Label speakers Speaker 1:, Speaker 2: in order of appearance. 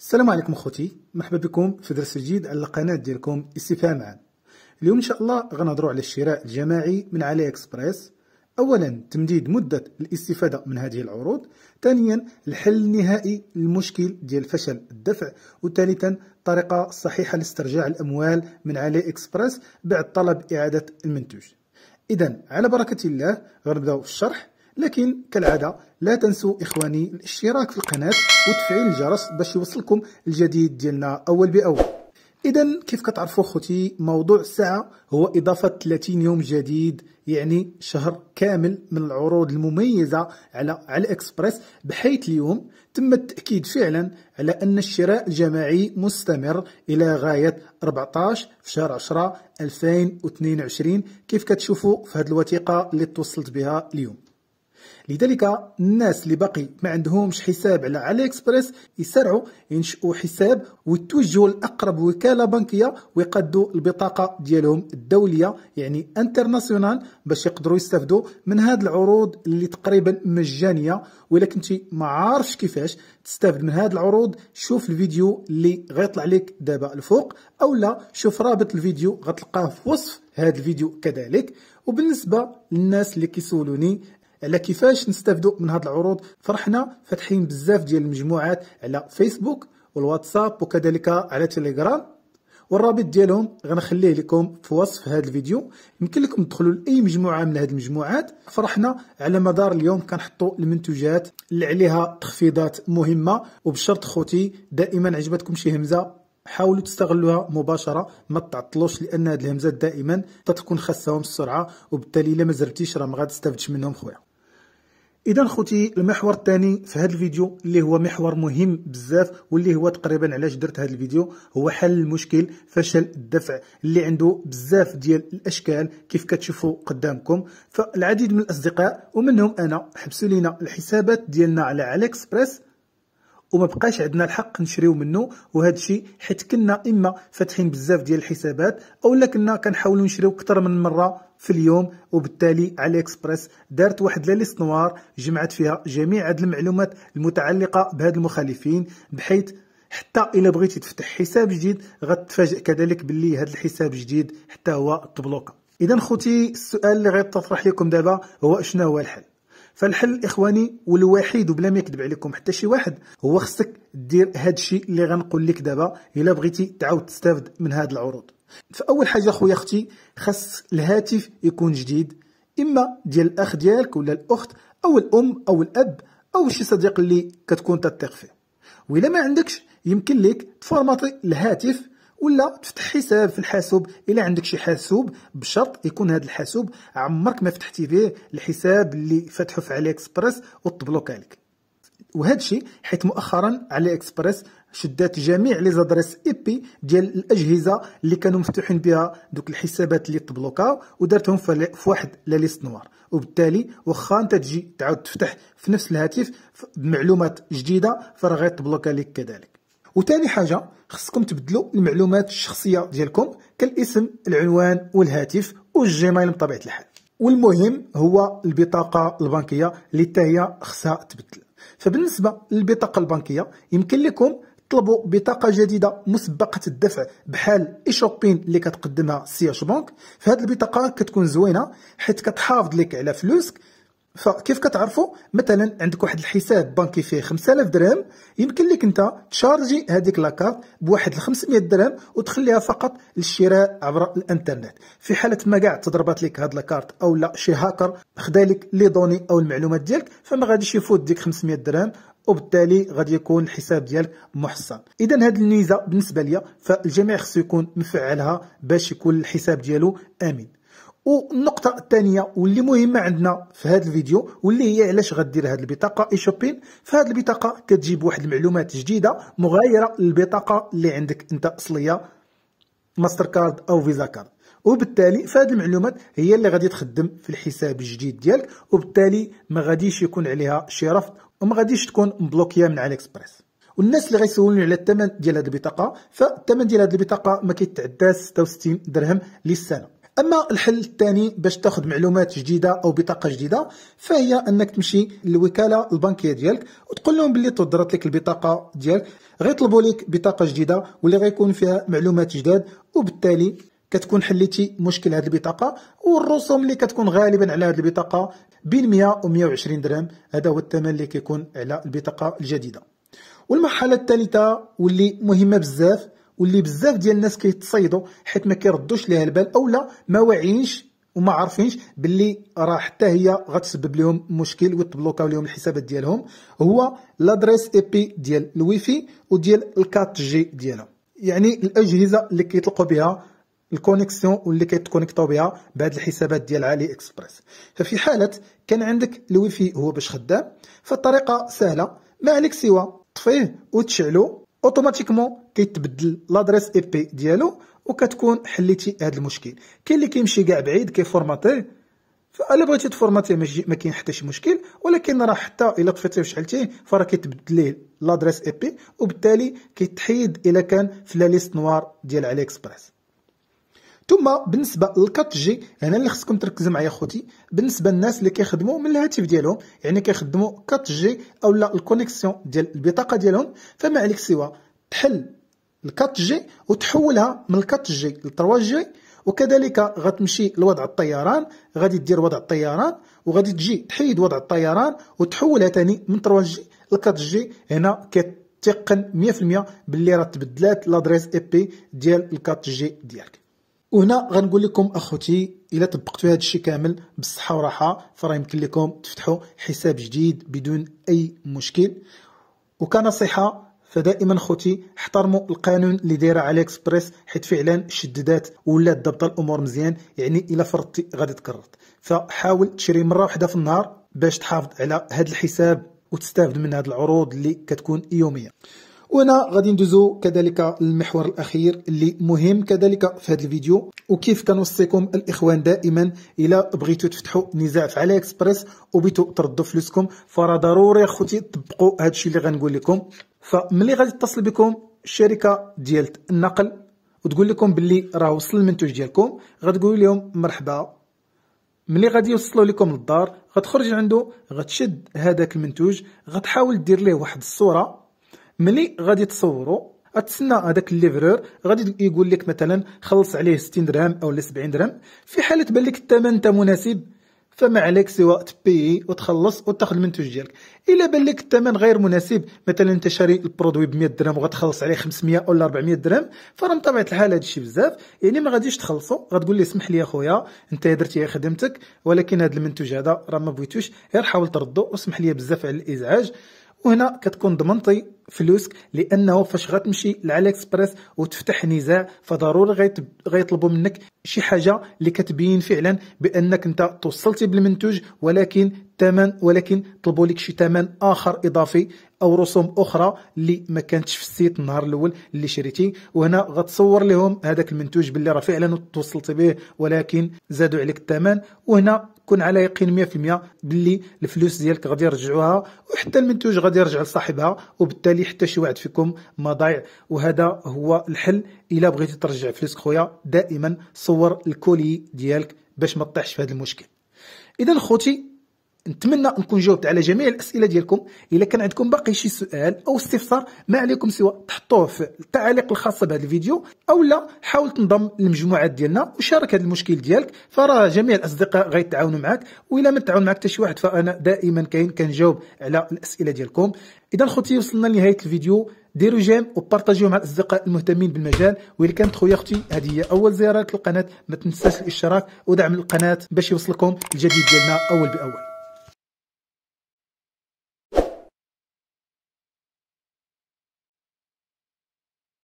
Speaker 1: السلام عليكم خوتي مرحبا بكم في درس جديد على القناه ديالكم استفهام عام اليوم ان شاء الله غنهضروا على الشراء الجماعي من علي اكسبريس اولا تمديد مده الاستفاده من هذه العروض ثانيا الحل النهائي للمشكل ديال فشل الدفع وثالثا الطريقه الصحيحه لاسترجاع الاموال من علي اكسبريس بعد طلب اعاده المنتوج اذا على بركه الله غنبداو في الشرح لكن كالعادة لا تنسوا إخواني الاشتراك في القناة وتفعيل الجرس باش يوصلكم الجديد ديالنا أول بأول إذا كيف كتعرفوا خوتي موضوع الساعة هو إضافة 30 يوم جديد يعني شهر كامل من العروض المميزة على على الإكسبريس بحيث اليوم تم التأكيد فعلا على أن الشراء الجماعي مستمر إلى غاية 14 في شهر 10 2022 كيف كتشوفوا في هذه الوثيقة اللي توصلت بها اليوم لذلك الناس اللي باقي ما عندهمش حساب على علي اكسبريس يسرعوا ينشئوا حساب ويتوجهوا لاقرب وكاله بنكيه ويقدوا البطاقه ديالهم الدوليه يعني انترناسيونال باش يقدروا يستافدوا من هذه العروض اللي تقريبا مجانيه ولا كنتي ما عارفش كيفاش تستافد من هذه العروض شوف الفيديو اللي غيطلع لك دابا الفوق او لا شوف رابط الفيديو غتلقاه في وصف هذا الفيديو كذلك وبالنسبه للناس اللي كيسولوني على كيفاش نستافدوا من هاد العروض فرحنا فاتحين بزاف ديال المجموعات على فيسبوك والواتساب وكذلك على تيليجرام والرابط ديالهم غنخليه لكم في وصف هذا الفيديو يمكن لكم تدخلوا لاي مجموعه من هذه المجموعات فرحنا على مدار اليوم كنحطوا المنتوجات اللي عليها تخفيضات مهمه وبشرط خوتي دائما عجبتكم شي همزه حاولوا تستغلوها مباشره ما تعطلوش لان هاد الهمزات دائما تتكون خاصهم السرعه وبالتالي الا ما زربتيش راه ما منهم خويا اذا خوتي المحور الثاني في هذا الفيديو اللي هو محور مهم بزاف واللي هو تقريبا علاش درت هذا الفيديو هو حل المشكل فشل الدفع اللي عنده بزاف ديال الاشكال كيف كتشوفوا قدامكم فالعديد من الاصدقاء ومنهم انا حبسوا لينا الحسابات ديالنا على اكسبريس وما بقاش عندنا الحق نشريو منه وهذا الشيء حيت كنا اما فاتحين بزاف ديال الحسابات اولا كنا كنحاولوا نشريو اكثر من مره في اليوم وبالتالي علي اكسبريس دارت واحد لا ليست نوار جمعت فيها جميع هاد المعلومات المتعلقه بهاد المخالفين بحيث حتى الا بغيتي تفتح حساب جديد غتفاجئ كذلك باللي هاد الحساب الجديد حتى هو تبلوكا اذا خوتي السؤال اللي غيطرح لكم دابا هو شنو هو الحل فالحل اخواني والوحيد وبلا ما يكذب عليكم حتى شي واحد هو خصك دير هذا الشيء اللي غنقول لك دابا الا بغيتي تعاود تستافد من هاد العروض فاول حاجه خويا اختي خص الهاتف يكون جديد اما ديال الاخ ديالك ولا الاخت او الام او الاب او شي صديق اللي كتكون تثق فيه ولا ما عندكش يمكن لك تفورماتي الهاتف ولا تفتح حساب في الحاسوب الا عندك شي حاسوب بشرط يكون هذا الحاسوب عمرك ما فتحتي به الحساب اللي فاتحه في علي اكسبريس وتبلوك عليك وهذا الشيء حيت مؤخرا علي اكسبريس شدات جميع لي زادريس اي بي ديال الاجهزه اللي كانوا مفتوحين بها دوك الحسابات اللي تبلوكا ودارتهم في واحد لا ليست نوار وبالتالي واخا انت تجي تعاود تفتح في نفس الهاتف بمعلومات جديده فراه تبلوكا لك كذلك وثاني حاجه خصكم تبدلوا المعلومات الشخصيه ديالكم كالاسم العنوان والهاتف والجيميل بطبيعه الحال والمهم هو البطاقه البنكيه اللي حتى هي خصها تبدل فبالنسبه للبطاقه البنكيه يمكن لكم طلبوا بطاقه جديده مسبقه الدفع بحال اي شوبين اللي كتقدمها سياش بنك فهاد البطاقه كتكون زوينه حيت كتحافظ لك على فلوسك فكيف كتعرفوا مثلا عندك واحد الحساب بنكي فيه 5000 درهم يمكن لك انت تشارجي هذيك لاكارت بواحد 500 درهم وتخليها فقط للشراء عبر الانترنت في حاله ما كاع تضربات لك هاد لاكارت او لا شي هاكر خدا لك لي دوني او المعلومات ديالك فما غاديش يفوت ديك 500 درهم وبالتالي غادي يكون الحساب ديالك محصن اذا هاد الميزه بالنسبه ليا فالجميع خصو يكون مفعلها باش يكون الحساب ديالو امين والنقطة الثانية واللي مهمة عندنا في هذا الفيديو واللي هي علاش غدير هذه البطاقة اي شوبين فهاد البطاقة كتجيب واحد المعلومات جديدة مغايرة للبطاقة اللي عندك انت اصلية ماستر كارد او فيزا كارد وبالتالي فهاد المعلومات هي اللي غادي تخدم في الحساب الجديد ديالك وبالتالي ما غاديش يكون عليها شي رفض وما غاديش تكون مبلوكيه من علي اكسبريس والناس اللي غيسولوني على الثمن ديال هاد البطاقه فالثمن ديال هاد البطاقه ما كيتعداش 66 درهم للسنه اما الحل الثاني باش تاخذ معلومات جديده او بطاقه جديده فهي انك تمشي للوكاله البنكيه ديالك وتقول لهم باللي تضرت لك البطاقه ديالك غيطلبوا لك بطاقه جديده واللي غيكون فيها معلومات جداد وبالتالي كتكون حليتي مشكل هذه البطاقه والرسوم اللي كتكون غالبا على هذه البطاقه بين 100 و 120 درهم هذا هو الثمن اللي كيكون على البطاقه الجديده والمرحله الثالثه واللي مهمه بزاف واللي بزاف ديال الناس كيتصيدوا حيت ما كيردوش ليها البال اولا ما واعيينش وما عارفينش باللي راه حتى هي غتسبب لهم مشكل وتبلوكاو لهم الحسابات ديالهم هو لادريس اي بي ديال الواي فاي وديال الكات جي ديالهم يعني الاجهزه اللي كيطلقوا بها الكونيكسيون واللي كيتكونيكتاو بها بهاد الحسابات ديال علي اكسبريس ففي حاله كان عندك الواي فاي هو باش خدام فالطريقه سهله ما عليك سوى طفيه وتشعلو اوتوماتيكمون كيتبدل لادريس اي بي ديالو وكتكون حليتي هذا المشكل كاين اللي كيمشي كاع بعيد كيفورماتيه فالا بغيتي تفورماتيه ما كاين حتى شي مشكل ولكن راه حتى الا طفيتيه وشعلتيه فراه كيتبدل ليه لادريس اي بي وبالتالي كيتحيد الا كان في لا ليست نوار ديال علي اكسبريس ثم بالنسبه للكات جي هنا اللي خصكم تركزوا معايا خوتي بالنسبه للناس اللي كيخدموا من الهاتف ديالهم يعني كيخدموا كات جي اولا الكونيكسيون ديال البطاقه ديالهم فما عليك سوى تحل الكات جي وتحولها من الكات جي ل 3 جي وكذلك غتمشي لوضع الطيران غادي دير وضع الطيران وغادي تجي تحيد وضع الطيران وتحولها ثاني من 3 جي ل 4 جي هنا كتيقن 100% باللي راه تبدلات لادريس اي بي ديال ال 4 جي ديالك وهنا غنقول لكم اخوتي الا طبقتوا هذا الشيء كامل بالصحه وراحه فراه يمكن لكم تفتحوا حساب جديد بدون اي مشكل وكنصيحه فدائما خوتي احترموا القانون اللي دايره علي اكسبريس حيت فعلا شددات ولات ضبط الامور مزيان يعني الا فرضتي غادي تكرر فحاول تشري مره واحده في النهار باش تحافظ على هذا الحساب وتستافد من هذه العروض اللي كتكون يوميه وهنا غادي ندوزو كذلك المحور الاخير اللي مهم كذلك في هذا الفيديو وكيف كنوصيكم الاخوان دائما الى بغيتو تفتحوا نزاع في علي اكسبريس وبغيتو تردوا فلوسكم فراه ضروري اخوتي تطبقوا هذا الشيء اللي غنقول لكم فملي غادي تتصل بكم الشركه ديال النقل وتقول لكم باللي راه وصل المنتوج ديالكم غتقول لهم مرحبا ملي غادي يوصلوا لكم للدار غتخرج عنده غتشد هذاك المنتوج غتحاول دير ليه واحد الصوره ملي غادي تصورو غتسنى هذاك الليفرور غادي يقول لك مثلا خلص عليه 60 درهم اولا 70 درهم في حاله بان لك الثمن انت مناسب فما عليك سوى تبي وتخلص وتاخذ المنتوج ديالك الا بان لك الثمن غير مناسب مثلا انت شاري البرودوي ب 100 درهم وغتخلص عليه 500 ولا 400 درهم فراه من طبيعه الحال هذا الشيء بزاف يعني ما غاديش تخلصو غتقول لي اسمح لي اخويا انت درتي خدمتك ولكن هذا المنتوج هذا راه ما بغيتوش غير حاول تردو واسمح لي بزاف على الازعاج وهنا كتكون ضمنتي فلوسك لانه فاش غتمشي لعلى اكسبريس وتفتح نزاع فضروري غيطلبوا منك شي حاجه اللي كتبين فعلا بانك انت توصلتي بالمنتوج ولكن ثمن ولكن طلبوا لك شي ثمن اخر اضافي او رسوم اخرى اللي ما كانتش في السيت النهار الاول اللي شريتي وهنا غتصور لهم هذاك المنتوج باللي راه فعلا توصلتي به ولكن زادوا عليك الثمن وهنا كون على يقين 100% باللي الفلوس ديالك غادي يرجعوها وحتى المنتوج غادي يرجع لصاحبها وبالتالي حتى شي واحد فيكم ما ضايع وهذا هو الحل الا بغيتي ترجع فلوسك خويا دائما صور الكولي ديالك باش ما تطيحش في هذا المشكل اذا خوتي نتمنى نكون جاوبت على جميع الاسئله ديالكم الا كان عندكم باقي شي سؤال او استفسار ما عليكم سوى تحطوه في التعاليق الخاصه بهذا الفيديو او لا حاول تنضم للمجموعات ديالنا وشارك هذا المشكل ديالك فراه جميع الاصدقاء غيتعاونوا معك والا ما تعاون معك حتى شي واحد فانا دائما كاين كنجاوب على الاسئله ديالكم اذا خوتي وصلنا لنهايه الفيديو ديروا جيم وبارطاجيو مع الاصدقاء المهتمين بالمجال واللي كانت خويا اختي هذه هي اول زياره للقناه ما تنساش الاشتراك ودعم القناه باش يوصلكم الجديد ديالنا اول باول